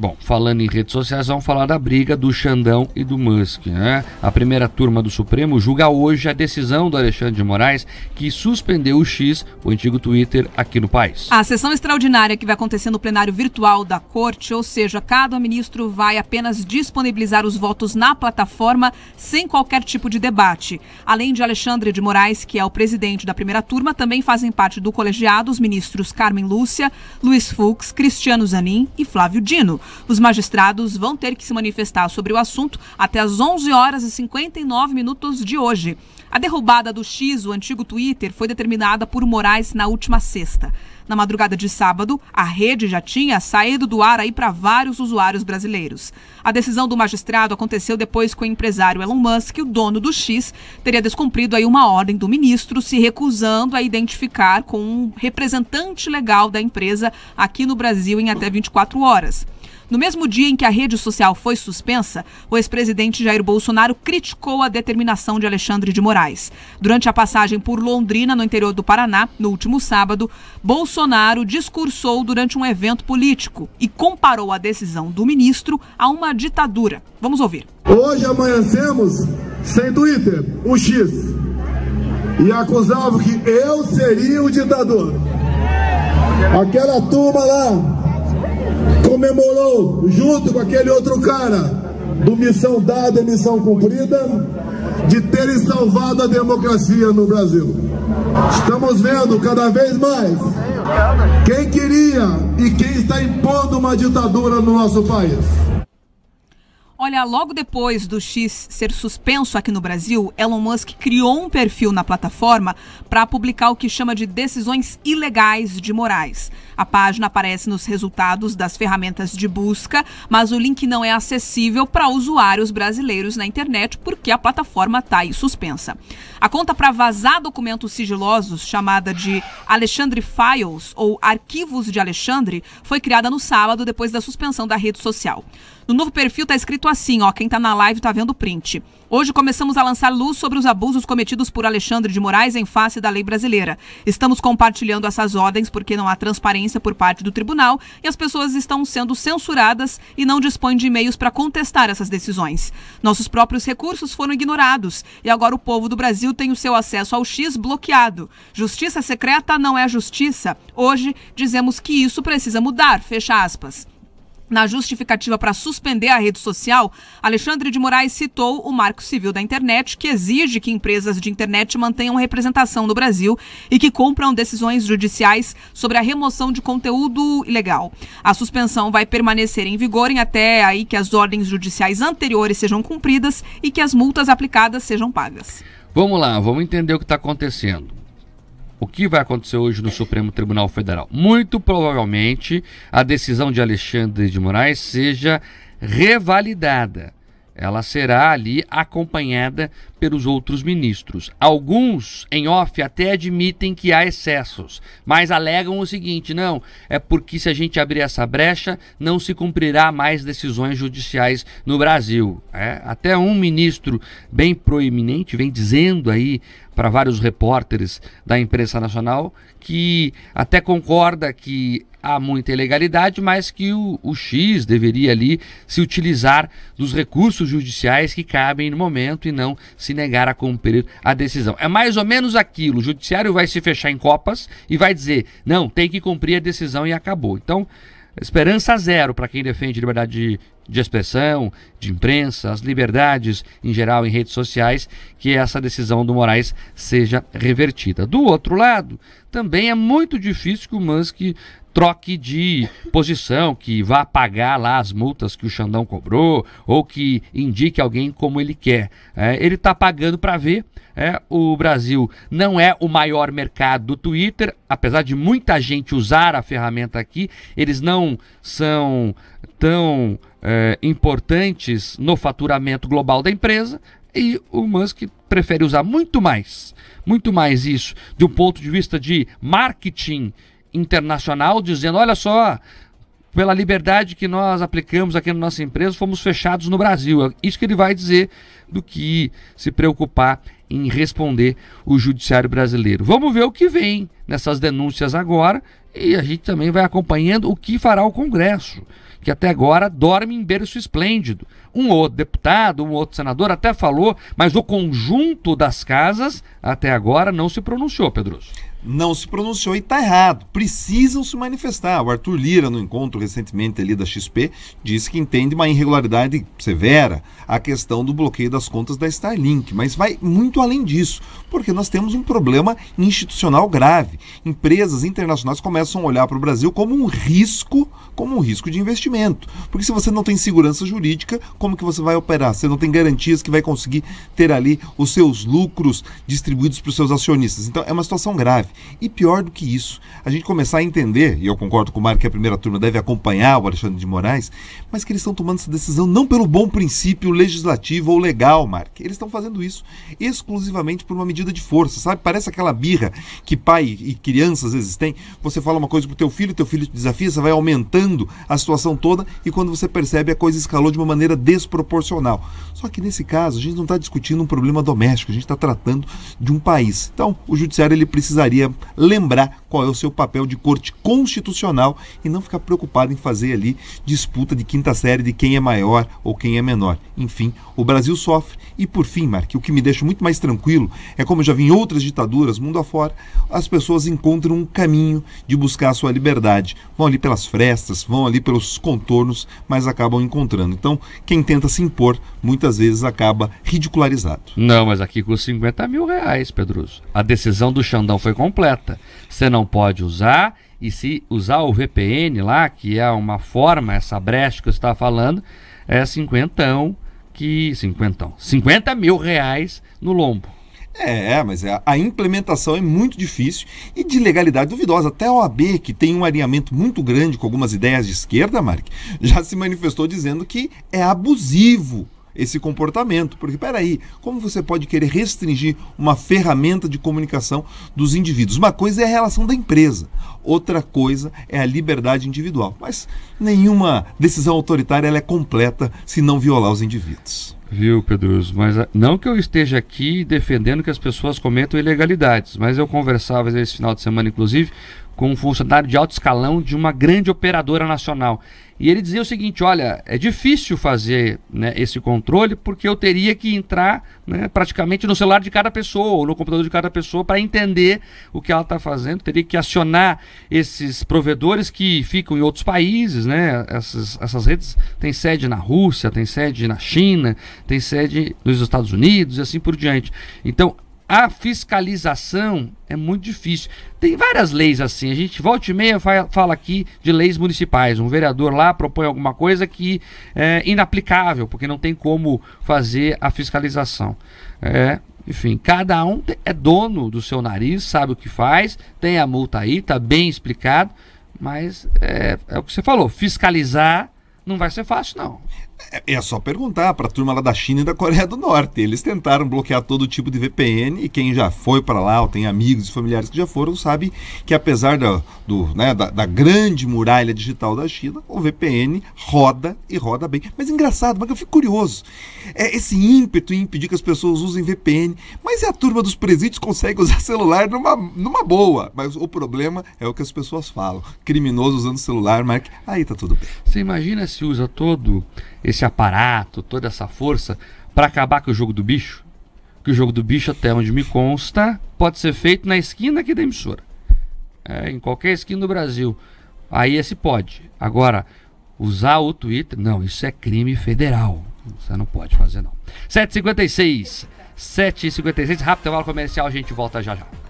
Bom, falando em redes sociais, vamos falar da briga do Xandão e do Musk. Né? A primeira turma do Supremo julga hoje a decisão do Alexandre de Moraes que suspendeu o X, o antigo Twitter, aqui no país. A sessão extraordinária que vai acontecer no plenário virtual da corte, ou seja, cada ministro vai apenas disponibilizar os votos na plataforma sem qualquer tipo de debate. Além de Alexandre de Moraes, que é o presidente da primeira turma, também fazem parte do colegiado os ministros Carmen Lúcia, Luiz Fux, Cristiano Zanin e Flávio Dino. Os magistrados vão ter que se manifestar sobre o assunto até às 11 horas e 59 minutos de hoje. A derrubada do X, o antigo Twitter, foi determinada por Moraes na última sexta. Na madrugada de sábado, a rede já tinha saído do ar aí para vários usuários brasileiros. A decisão do magistrado aconteceu depois que o empresário Elon Musk, o dono do X, teria descumprido aí uma ordem do ministro, se recusando a identificar com um representante legal da empresa aqui no Brasil em até 24 horas. No mesmo dia em que a rede social foi suspensa, o ex-presidente Jair Bolsonaro criticou a determinação de Alexandre de Moraes. Durante a passagem por Londrina, no interior do Paraná, no último sábado, Bolsonaro discursou durante um evento político e comparou a decisão do ministro a uma ditadura. Vamos ouvir. Hoje amanhecemos sem Twitter, o X. E acusavam que eu seria o ditador. Aquela turma lá comemorou junto com aquele outro cara do missão dada e missão cumprida de terem salvado a democracia no Brasil. Estamos vendo cada vez mais quem queria e quem está impondo uma ditadura no nosso país. Olha, logo depois do X ser suspenso aqui no Brasil, Elon Musk criou um perfil na plataforma para publicar o que chama de decisões ilegais de Moraes. A página aparece nos resultados das ferramentas de busca, mas o link não é acessível para usuários brasileiros na internet porque a plataforma está aí suspensa. A conta para vazar documentos sigilosos, chamada de Alexandre Files ou Arquivos de Alexandre, foi criada no sábado depois da suspensão da rede social. No novo perfil está escrito assim, ó, quem está na live está vendo o print. Hoje começamos a lançar luz sobre os abusos cometidos por Alexandre de Moraes em face da lei brasileira. Estamos compartilhando essas ordens porque não há transparência por parte do tribunal e as pessoas estão sendo censuradas e não dispõem de meios para contestar essas decisões. Nossos próprios recursos foram ignorados e agora o povo do Brasil tem o seu acesso ao X bloqueado. Justiça secreta não é justiça. Hoje dizemos que isso precisa mudar. Fecha aspas. Na justificativa para suspender a rede social, Alexandre de Moraes citou o Marco Civil da Internet, que exige que empresas de internet mantenham representação no Brasil e que cumpram decisões judiciais sobre a remoção de conteúdo ilegal. A suspensão vai permanecer em vigor em até aí que as ordens judiciais anteriores sejam cumpridas e que as multas aplicadas sejam pagas. Vamos lá, vamos entender o que está acontecendo. O que vai acontecer hoje no Supremo Tribunal Federal? Muito provavelmente a decisão de Alexandre de Moraes seja revalidada. Ela será ali acompanhada pelos outros ministros. Alguns, em off, até admitem que há excessos, mas alegam o seguinte: não, é porque se a gente abrir essa brecha, não se cumprirá mais decisões judiciais no Brasil. É, até um ministro bem proeminente vem dizendo aí para vários repórteres da imprensa nacional que até concorda que há muita ilegalidade, mas que o, o, X deveria ali se utilizar dos recursos judiciais que cabem no momento e não se se negar a cumprir a decisão. É mais ou menos aquilo. O judiciário vai se fechar em copas e vai dizer: não, tem que cumprir a decisão e acabou. Então, esperança zero para quem defende liberdade de, de expressão, de imprensa, as liberdades em geral em redes sociais, que essa decisão do Moraes seja revertida. Do outro lado, também é muito difícil que o Musk troque de posição, que vá pagar lá as multas que o Xandão cobrou ou que indique alguém como ele quer. É, ele está pagando para ver. É, o Brasil não é o maior mercado do Twitter, apesar de muita gente usar a ferramenta aqui, eles não são tão é, importantes no faturamento global da empresa e o Musk prefere usar muito mais, muito mais isso, de um ponto de vista de marketing internacional dizendo: olha só, pela liberdade que nós aplicamos aqui na nossa empresa, fomos fechados no Brasil. É isso que ele vai dizer do que se preocupar em responder o judiciário brasileiro. Vamos ver o que vem nessas denúncias agora e a gente também vai acompanhando o que fará o Congresso, que até agora dorme em berço esplêndido. Um outro deputado, um outro senador até falou, mas o conjunto das casas até agora não se pronunciou, Pedroso não se pronunciou e está errado. Precisam se manifestar. O Arthur Lira, no encontro recentemente ali da XP, disse que entende uma irregularidade severa a questão do bloqueio das contas da Starlink, mas vai muito além disso, porque nós temos um problema institucional grave. Empresas internacionais começam a olhar para o Brasil como um risco, como um risco de investimento. Porque se você não tem segurança jurídica, como que você vai operar. Você não tem garantias que vai conseguir ter ali os seus lucros distribuídos para os seus acionistas. Então é uma situação grave. E pior do que isso, a gente começar a entender, e eu concordo com o Mário que a primeira turma deve acompanhar o Alexandre de Moraes, mas que eles estão tomando essa decisão não pelo bom princípio legislativo ou legal, Mark. Eles estão fazendo isso exclusivamente por uma medida de força, sabe? Parece aquela birra que pai e crianças às vezes têm. Você fala uma coisa pro teu filho, teu filho te desafia, você vai aumentando a situação toda e quando você percebe a coisa escalou de uma maneira desproporcional. Só que nesse caso, a gente não está discutindo um problema doméstico, a gente está tratando de um país. Então, o judiciário ele precisaria lembrar qual é o seu papel de corte constitucional e não ficar preocupado em fazer ali disputa de quinta série de quem é maior ou quem é menor. Enfim, o Brasil sofre. E por fim, Mark, o que me deixa muito mais tranquilo é como já vi em outras ditaduras, mundo afora, as pessoas encontram um caminho de buscar a sua liberdade. Vão ali pelas frestas, vão ali pelos contornos, mas acabam encontrando. Então, quem tenta se impor, muitas vezes acaba ridicularizado. Não, mas aqui com 50 mil reais, Pedroso. A decisão do Xandão foi completa. Você não não pode usar, e se usar o VPN lá, que é uma forma, essa brecha que eu estava falando, é cinquentão, que. Cinquentão. 50 mil reais no lombo. É, é mas é, a implementação é muito difícil e de legalidade duvidosa. Até a OAB, que tem um alinhamento muito grande com algumas ideias de esquerda, Mark, já se manifestou dizendo que é abusivo esse comportamento. Porque, peraí, como você pode querer restringir uma ferramenta de comunicação dos indivíduos? Uma coisa é a relação da empresa, outra coisa é a liberdade individual. Mas nenhuma decisão autoritária é completa se não violar os indivíduos. Viu, Pedroso? Mas ah, não que eu esteja aqui defendendo que as pessoas cometam ilegalidades, mas eu conversava esse final de semana, inclusive, com um funcionário de alto escalão de uma grande operadora nacional. E ele dizia o seguinte: olha, é difícil fazer né, esse controle porque eu teria que entrar né, praticamente no celular de cada pessoa ou no computador de cada pessoa para entender o que ela está fazendo. Teria que acionar esses provedores que ficam em outros países, né? Essas, essas redes têm sede na Rússia, tem sede na China, tem sede nos Estados Unidos e assim por diante. Então, a fiscalização é muito difícil. Tem várias leis assim. A gente volta e meia fala aqui de leis municipais. Um vereador lá propõe alguma coisa que é inaplicável, porque não tem como fazer a fiscalização. É, enfim, cada um é dono do seu nariz, sabe o que faz, tem a multa aí, tá bem explicado, mas é, é o que você falou: fiscalizar não vai ser fácil, não. É, é só perguntar para a turma lá da China e da Coreia do Norte. Eles tentaram bloquear todo tipo de VPN e quem já foi para lá, ou tem amigos e familiares que já foram, sabe que apesar da, do, né, da, da, grande muralha digital da China, o VPN roda e roda bem. Mas engraçado, mas eu fico curioso. É esse ímpeto em impedir que as pessoas usem VPN, mas a turma dos presídios consegue usar celular numa, numa boa. Mas o problema é o que as pessoas falam. Criminoso usando celular, Mark, aí tá tudo bem. Você imagina se usa todo esse aparato, toda essa força para acabar com o jogo do bicho? Que o jogo do bicho, até onde me consta, pode ser feito na esquina aqui da emissora. É, em qualquer esquina do Brasil. Aí esse pode. Agora, usar o Twitter, não, isso é crime federal. Você não pode fazer, não. 7h56. 7h56, rápido intervalo comercial, a gente volta já já.